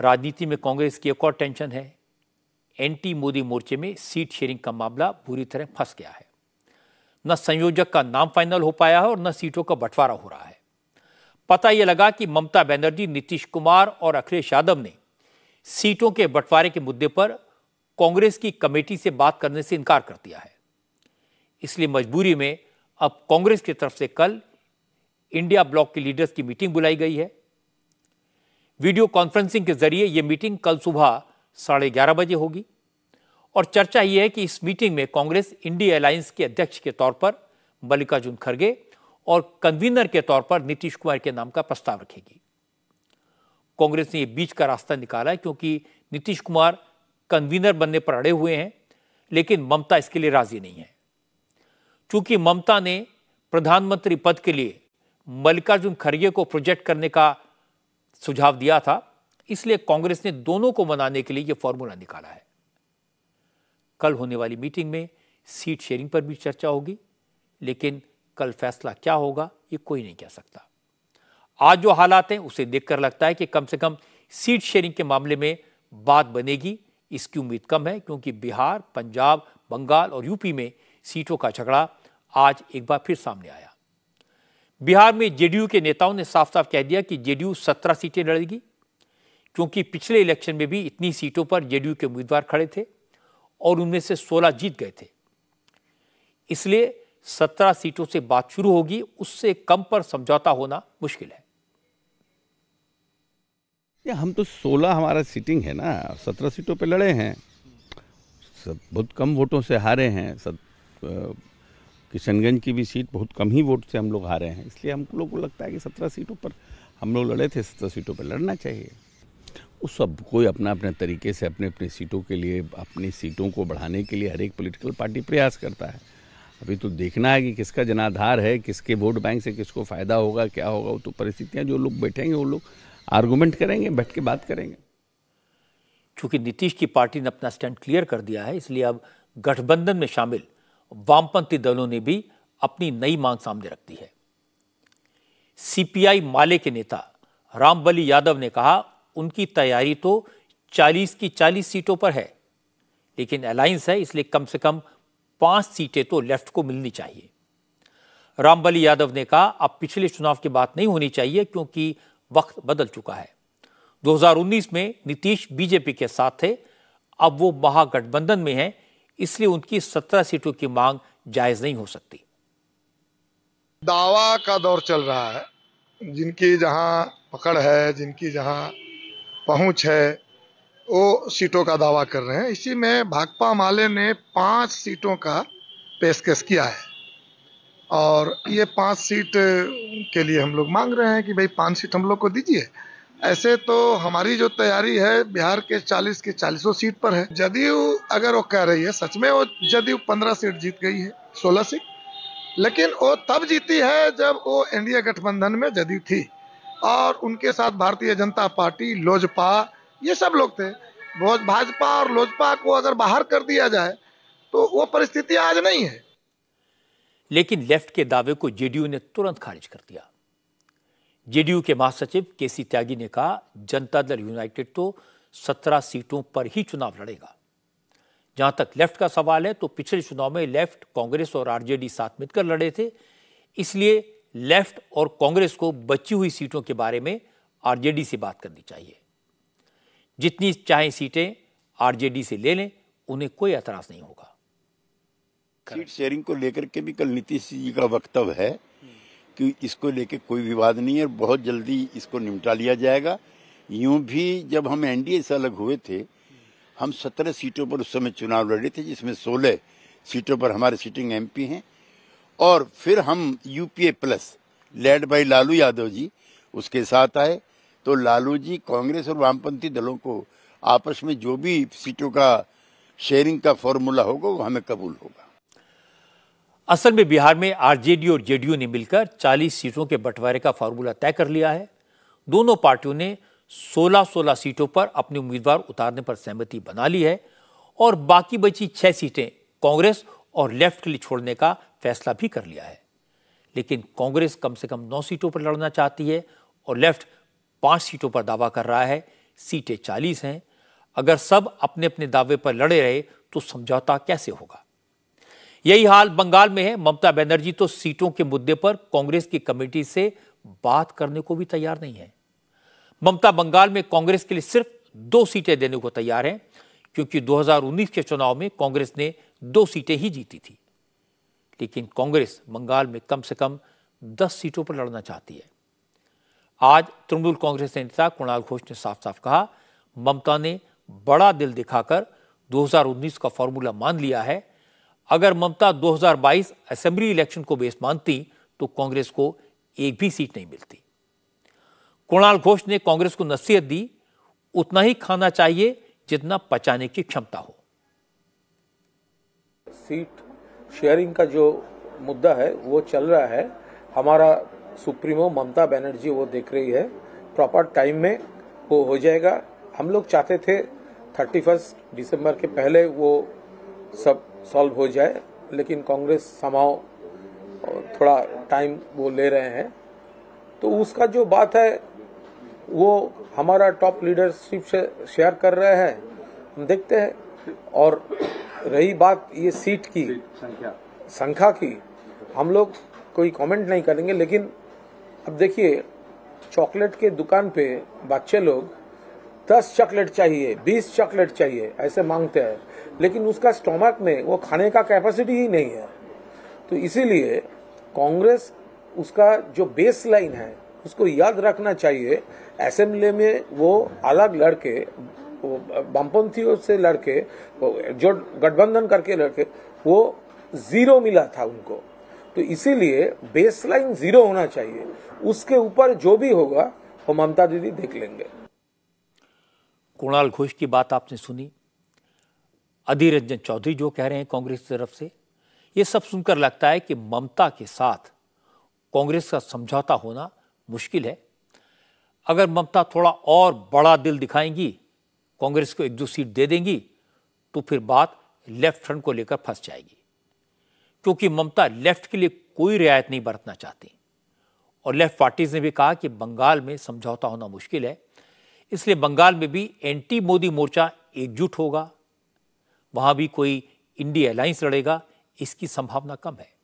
राजनीति में कांग्रेस की एक और टेंशन है एंटी मोदी मोर्चे में सीट शेयरिंग का मामला बुरी तरह फंस गया है न संयोजक का नाम फाइनल हो पाया है और न सीटों का बंटवारा हो रहा है पता यह लगा कि ममता बनर्जी नीतीश कुमार और अखिलेश यादव ने सीटों के बंटवारे के मुद्दे पर कांग्रेस की कमेटी से बात करने से इनकार कर दिया है इसलिए मजबूरी में अब कांग्रेस की तरफ से कल इंडिया ब्लॉक के लीडर्स की मीटिंग बुलाई गई है वीडियो कॉन्फ्रेंसिंग के जरिए ये मीटिंग कल सुबह साढ़े ग्यारह बजे होगी और चर्चा यह है कि इस मीटिंग में कांग्रेस इंडिया अलायंस के अध्यक्ष के तौर पर मल्लिकार्जुन खड़गे और कन्वीनर के तौर पर नीतीश कुमार के नाम का प्रस्ताव रखेगी कांग्रेस ने यह बीच का रास्ता निकाला है क्योंकि नीतीश कुमार कन्वीनर बनने पर अड़े हुए हैं लेकिन ममता इसके लिए राजी नहीं है चूंकि ममता ने प्रधानमंत्री पद के लिए मल्लिकार्जुन खड़गे को प्रोजेक्ट करने का सुझाव दिया था इसलिए कांग्रेस ने दोनों को मनाने के लिए यह फॉर्मूला निकाला है कल होने वाली मीटिंग में सीट शेयरिंग पर भी चर्चा होगी लेकिन कल फैसला क्या होगा ये कोई नहीं कह सकता आज जो हालात हैं उसे देखकर लगता है कि कम से कम सीट शेयरिंग के मामले में बात बनेगी इसकी उम्मीद कम है क्योंकि बिहार पंजाब बंगाल और यूपी में सीटों का झगड़ा आज एक बार फिर सामने आया बिहार में जेडीयू के नेताओं ने साफ साफ कह दिया कि जेडीयू सत्रह सीटें लड़ेगी क्योंकि पिछले इलेक्शन में भी इतनी सीटों पर जेडीयू के उम्मीदवार खड़े थे और उनमें से सोलह जीत गए थे इसलिए सत्रह सीटों से बात शुरू होगी उससे कम पर समझौता होना मुश्किल है या हम तो 16 हमारा सीटिंग है ना 17 सीटों पे लड़े हैं सब बहुत कम वोटों से हारे हैं सब किशनगंज की भी सीट बहुत कम ही वोट से हम लोग हारे हैं इसलिए हम लोग को लगता है कि सत्रह सीटों पर हम लोग लड़े थे सत्रह सीटों पर लड़ना चाहिए वो सब कोई अपना अपने तरीके से अपने अपने सीटों के लिए अपनी सीटों को बढ़ाने के लिए हर एक पोलिटिकल पार्टी प्रयास करता है अभी तो देखना है कि किसका जनाधार है किसके वोट बैंक से किसको फ़ायदा होगा क्या होगा वो तो परिस्थितियाँ जो लोग बैठेंगे वो लोग आर्गूमेंट करेंगे बैठ के बात करेंगे चूँकि नीतीश की पार्टी ने अपना स्टैंड क्लियर कर दिया है इसलिए अब गठबंधन में शामिल वामपंथी दलों ने भी अपनी नई मांग सामने रख दी है सीपीआई माले के नेता रामबली यादव ने कहा उनकी तैयारी तो 40 की 40 सीटों पर है लेकिन अलायंस है इसलिए कम से कम पांच सीटें तो लेफ्ट को मिलनी चाहिए रामबली यादव ने कहा अब पिछले चुनाव की बात नहीं होनी चाहिए क्योंकि वक्त बदल चुका है 2019 में नीतीश बीजेपी के साथ थे अब वो महागठबंधन में हैं इसलिए उनकी सत्रह सीटों की मांग जायज नहीं हो सकती दावा का दौर चल रहा है जिनकी जहां पकड़ है जिनकी जहां पहुंच है वो सीटों का दावा कर रहे हैं इसी में भाकपा माले ने पांच सीटों का पेशकश किया है और ये पांच सीट के लिए हम लोग मांग रहे हैं कि भाई पांच सीट हम लोग को दीजिए ऐसे तो हमारी जो तैयारी है बिहार के 40 के चालीसों सीट पर है जदयू अगर वो कह रही है सच में वो जदयू 15 सीट जीत गई है 16 सीट लेकिन वो तब जीती है जब वो एनडीए गठबंधन में जदयू थी और उनके साथ भारतीय जनता पार्टी लोजपा ये सब लोग थे भाजपा और लोजपा को अगर बाहर कर दिया जाए तो वो परिस्थिति आज नहीं है लेकिन लेफ्ट के दावे को जेडीयू ने तुरंत खारिज कर दिया जेडीयू के महासचिव के सी त्यागी ने कहा जनता दल यूनाइटेड तो सत्रह सीटों पर ही चुनाव लड़ेगा जहां तक लेफ्ट का सवाल है तो पिछले चुनाव में लेफ्ट कांग्रेस और आरजेडी साथ मिलकर लड़े थे इसलिए लेफ्ट और कांग्रेस को बची हुई सीटों के बारे में आरजेडी से बात करनी चाहिए जितनी चाहे सीटें आरजेडी से ले लें उन्हें कोई एतराज नहीं होगा सीट शेयरिंग को लेकर के भी कल नीतीश जी का वक्तव्य है कि इसको लेके कोई विवाद नहीं है और बहुत जल्दी इसको निपटा लिया जाएगा यूं भी जब हम एनडीए से अलग हुए थे हम सत्रह सीटों पर उस समय चुनाव लड़े थे जिसमें सोलह सीटों पर हमारे सिटिंग एमपी हैं और फिर हम UPA plus led by Lalu Yadav ji उसके साथ आए तो लालू जी कांग्रेस और वामपंथी दलों को आपस में जो भी सीटों का शेयरिंग का फॉर्मूला होगा वो हमें कबूल होगा असल में बिहार में आरजेडी और जेडीयू ने मिलकर 40 सीटों के बंटवारे का फार्मूला तय कर लिया है दोनों पार्टियों ने 16-16 सीटों पर अपने उम्मीदवार उतारने पर सहमति बना ली है और बाकी बची छह सीटें कांग्रेस और लेफ्ट के लिए छोड़ने का फैसला भी कर लिया है लेकिन कांग्रेस कम से कम नौ सीटों पर लड़ना चाहती है और लेफ्ट पांच सीटों पर दावा कर रहा है सीटें चालीस हैं अगर सब अपने अपने दावे पर लड़े रहे तो समझौता कैसे होगा यही हाल बंगाल में है ममता बनर्जी तो सीटों के मुद्दे पर कांग्रेस की कमेटी से बात करने को भी तैयार नहीं है ममता बंगाल में कांग्रेस के लिए सिर्फ दो सीटें देने को तैयार हैं क्योंकि 2019 के चुनाव में कांग्रेस ने दो सीटें ही जीती थी लेकिन कांग्रेस बंगाल में कम से कम दस सीटों पर लड़ना चाहती है आज तृणमूल कांग्रेस नेता कुणाल घोष ने साफ साफ कहा ममता ने बड़ा दिल दिखाकर 2019 का फॉर्मूला मान लिया है अगर ममता 2022 असेंबली इलेक्शन को बेस मानती तो कांग्रेस को एक भी सीट नहीं मिलती कुणाल घोष ने कांग्रेस को नसीहत दी उतना ही खाना चाहिए जितना पचाने की क्षमता हो सीट शेयरिंग का जो मुद्दा है वो चल रहा है हमारा सुप्रीमो ममता बनर्जी वो देख रही है प्रॉपर टाइम में वो हो जाएगा हम लोग चाहते थे थर्टी फर्स्ट दिसंबर के पहले वो सब सॉल्व हो जाए लेकिन कांग्रेस समाओ थोड़ा टाइम वो ले रहे हैं तो उसका जो बात है वो हमारा टॉप लीडरशिप से शेयर कर रहे हैं हम देखते हैं और रही बात ये सीट की संख्या की हम लोग कोई कमेंट नहीं करेंगे लेकिन अब देखिए चॉकलेट के दुकान पे बच्चे लोग दस चॉकलेट चाहिए बीस चॉकलेट चाहिए ऐसे मांगते हैं लेकिन उसका स्टोमक में वो खाने का कैपेसिटी ही नहीं है तो इसीलिए कांग्रेस उसका जो बेस लाइन है उसको याद रखना चाहिए असेंबली में वो अलग लड़के वामपंथियों से लड़के जो गठबंधन करके लड़के वो जीरो मिला था उनको तो इसीलिए बेसलाइन जीरो होना चाहिए उसके ऊपर जो भी होगा वो ममता दीदी देख लेंगे कुणाल घोष की बात आपने सुनी अधीर रंजन चौधरी जो कह रहे हैं कांग्रेस की तरफ से ये सब सुनकर लगता है कि ममता के साथ कांग्रेस का समझौता होना मुश्किल है अगर ममता थोड़ा और बड़ा दिल दिखाएंगी कांग्रेस को एक दो सीट दे देंगी तो फिर बात लेफ्ट फ्रंट को लेकर फंस जाएगी क्योंकि ममता लेफ्ट के लिए कोई रियायत नहीं बरतना चाहती और लेफ्ट पार्टीज ने भी कहा कि बंगाल में समझौता होना मुश्किल है इसलिए बंगाल में भी एंटी मोदी मोर्चा एकजुट होगा वहां भी कोई इंडिया अलायंस लड़ेगा इसकी संभावना कम है